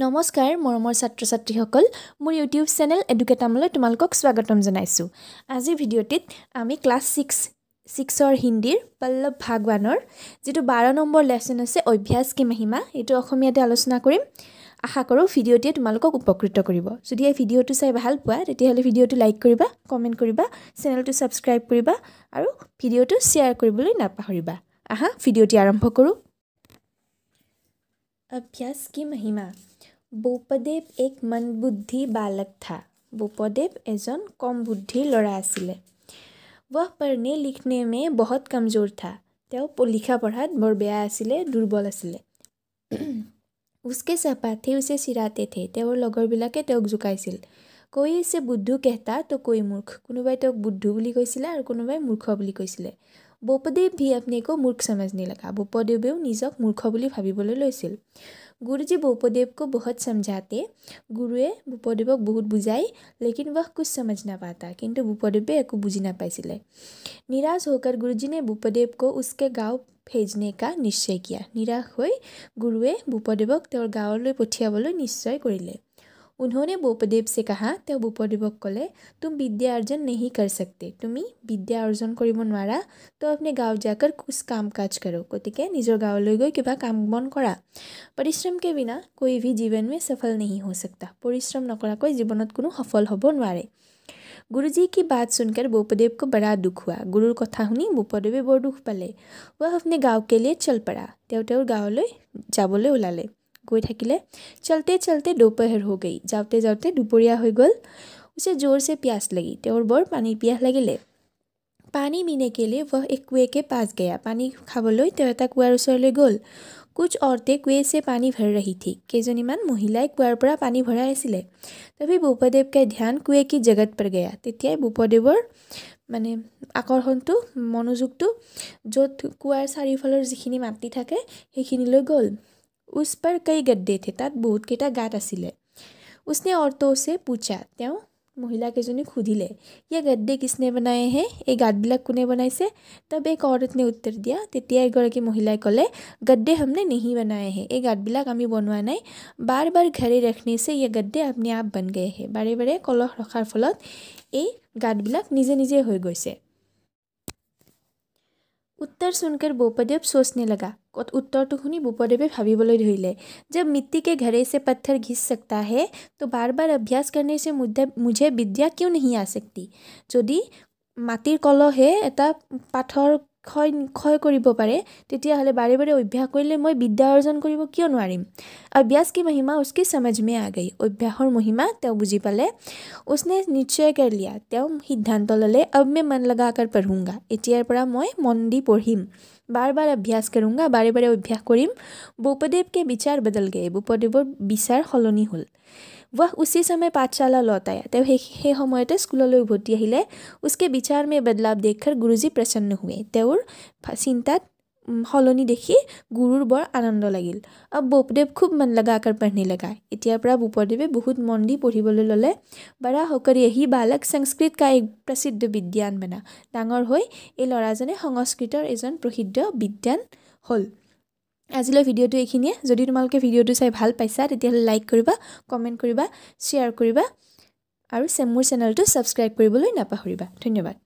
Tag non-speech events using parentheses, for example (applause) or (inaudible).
নমস্কাৰ মৰমৰ ছাত্ৰ ছাত্ৰীসকল মোৰ ইউটিউব চেনেল এডুকেটামলৈ তোমালোকক স্বাগতম জনাইছোঁ আজিৰ ভিডিঅ'টিত আমি ক্লাছ ছিক্স ছিক্সৰ হিন্দীৰ পল্লৱ ভাগৱানৰ যিটো বাৰ নম্বৰ লেচন আছে অভ্যাস কি মহিমা এইটো অসমীয়াতে আলোচনা কৰিম আশা কৰোঁ ভিডিঅ'টিয়ে তোমালোকক উপকৃত কৰিব যদি এই ভিডিঅ'টো চাই ভাল পোৱা তেতিয়াহ'লে ভিডিঅ'টো লাইক কৰিবা কমেণ্ট কৰিবা চেনেলটো ছাবস্ক্ৰাইব কৰিবা আৰু ভিডিঅ'টো শ্বেয়াৰ কৰিবলৈ নাপাহৰিবা আহা ভিডিঅ'টি আৰম্ভ কৰোঁ অভ্যাস কি মহিমা বৌপদেৱ এক মন বালক থা বৌপদেৱ এজন কম বুদ্ধিৰ ল'ৰা আছিলে বহ পঢ়নে লিখনে মে বহুত কমজোৰ থা তেওঁ লিখা পঢ়াত বৰ বেয়া আছিলে দুৰ্বল আছিলে (clears throat) উচকে চেপা থে উচে চিৰাতে থে তেওঁৰ লগৰবিলাকে তেওঁক জোকাইছিল কৈ আছে বুদ্ধু কেহতা তো কৈ মূৰ্খ কোনোবাই তেওঁক বুদ্ধু বুলি কৈছিলে আৰু কোনোবাই মূৰ্খ বুলি কৈছিলে বৌপদেৱ একো মূৰ্খ সমজনে লগা বৌপদেৱেও নিজক মূৰ্খ বুলি ভাবিবলৈ লৈছিল গুৰুজী বৌপদেৱকো বহুত চমজাতে গুৰুৱে বৌপদেৱক বহুত বুজাই লেকিন বহ কুচ চমজ নাপাতা কিন্তু বৌপদেৱে একো বুজি নাপাইছিলে নিৰাশ হৌকাৰ গুৰুজীনে বৌপদেৱকো উচকে গাঁও ভেজনে কা নিশ্চয় কিয়া নিৰাশ হৈ গুৰুৱে বৌপদেৱক তেওঁৰ গাঁৱলৈ পঠিয়াবলৈ নিশ্চয় কৰিলে उन्होंने बोपदेव से कहा तो बोपदेवक कले तुम विद्या अर्जन नहीं कर सकते तुम्हें विद्या अर्जन करा तो अपने गाँव जाकर कुछ काम काज करो गति के निजर गाँव ले गई क्या काम बन करा परिश्रम के बिना कोई भी जीवन में सफल नहीं हो सकता परिश्रम नक जीवन में सफल हम नारे गुरुजी की बात सुनकर बोपदेव को बड़ा दुख हुआ गुरु कथा शुनी बोपदेवे बड़ दुख पाले वह अपने गाँव के लिए चल पड़ा गाँव ले जाबले ओलाले গৈ থাকিলে চলতে চলতে দুপহৰ হৈ গৈ যাওঁতে যাওঁতে দুপৰীয়া হৈ গ'ল উচে জোৰ চে পিয়াজ লাগি তেওঁৰ বৰ পানী পিয়াহ লাগিলে পানী মিনে কেলে ৱহ এক কুঁৱেকে পাঁচ গেয়া পানী খাবলৈ তেওঁ এটা কুঁৱাৰ ওচৰলৈ গ'ল কুচ অৰ্তে কুঁৱে চে পানী ভৰি ৰাখি ঠিক কেইজনীমান মহিলাই কুঁৱাৰ পৰা পানী ভৰাই আছিলে তবে ভূপদেৱকাই ধ্যান কুঁৱেকী জেগাত পৰ গেয়া তেতিয়াই ভূপদেৱৰ মানে আকৰ্ষণটো মনোযোগটো য'ত কুঁৱাৰ চাৰিওফালৰ যিখিনি মাটি থাকে সেইখিনিলৈ গ'ল উচ পাৰ কৈ গড্ডে থে তাত বহুতকেইটা গাঁত আছিলে উচনে অৰ্টোছে পুচা তেওঁ মহিলাকেইজনীক সুধিলে ইয়াৰ গাড্ডে কৃষ্ণে বনাই আহে এই গাঁতবিলাক কোনে বনাইছে তব এক অৰ্টনে উত্তৰ দিয়া তেতিয়া এগৰাকী মহিলাই ক'লে গড্ডে হামনে নিহি বনাই আহে এই গাঁতবিলাক আমি বনোৱা নাই বাৰ বাৰ ঘেৰি ৰাখনি আছে ইয়াৰ গাড্ডে আপুনি আপ বান গৈ আহে বাৰে বাৰে কলহ ৰখাৰ ফলত এই গাঁতবিলাক নিজে নিজে হৈ গৈছে উত্তৰ শুনকৰ বৌপদেৱ সোচনে লগা কত উত্তৰটো শুনি বৌপদেৱে ভাবিবলৈ ধৰিলে যে মিট্টিকে ঘৰে চে পথৰ ঘিচ চকা হে তো বাৰ বাৰ অভ্যাস কৰণে চে মুঝে বিদ্যা কিয় নহি আ যদি মাটিৰ কলহে এটা পাথৰ ক্ষয় ক্ষয় কৰিব পাৰে তেতিয়াহ'লে বাৰে বাৰে অভ্যাস কৰিলে মই বিদ্যা অৰ্জন কৰিব কিয় নোৱাৰিম অভ্যাস কি মহিমা উচকি সমাজমে আগেই অভ্যাসৰ মহিমা তেওঁ বুজি পালে উচনে নিশ্চয় কৰি লিয়া তেওঁ সিদ্ধান্ত ল'লে অব মে মন লগা লগাকাৰ পঢ়ুংগা এতিয়াৰ পৰা মই মন দি পঢ়িম বাৰ বাৰ অভ্যাস কৰোঁগা বাৰে বাৰে অভ্যাস কৰিম ভূপদেৱকে বিচাৰ বদলগৈ ভূপদেৱৰ বিচাৰ সলনি হ'ল ৱাহ উচি চামে পাঠশালা লতায় তেওঁ সেই সেই সময়তে স্কুললৈ উভতি আহিলে উচকে বিচাৰ মে বদলাব দেখাৰ গুৰুজী প্ৰচন্ন হুৱে তেওঁৰ চিন্তাত সলনি দেখি গুৰুৰ বৰ আনন্দ লাগিল আৰু বোপদেৱ খুব মন লগা আকাৰ পঢ়নি লগা এতিয়াৰ পৰা বোপদেৱে বহুত মন দি পঢ়িবলৈ ল'লে বাৰা সকৰি আহি বালক সংস্কৃত কা এক প্ৰসিদ্ধ বিদ্যান বেনা ডাঙৰ হৈ এই ল'ৰাজনে সংস্কৃতৰ এজন প্ৰসিদ্ধ বিদ্যান হ'ল আজিলৈ ভিডিঅ'টো এইখিনিয়ে যদি তোমালোকে ভিডিঅ'টো চাই ভাল পাইছা তেতিয়াহ'লে লাইক কৰিবা কমেণ্ট কৰিবা শ্বেয়াৰ কৰিবা আৰু মোৰ চেনেলটো ছাবস্ক্ৰাইব কৰিবলৈ নাপাহৰিবা ধন্যবাদ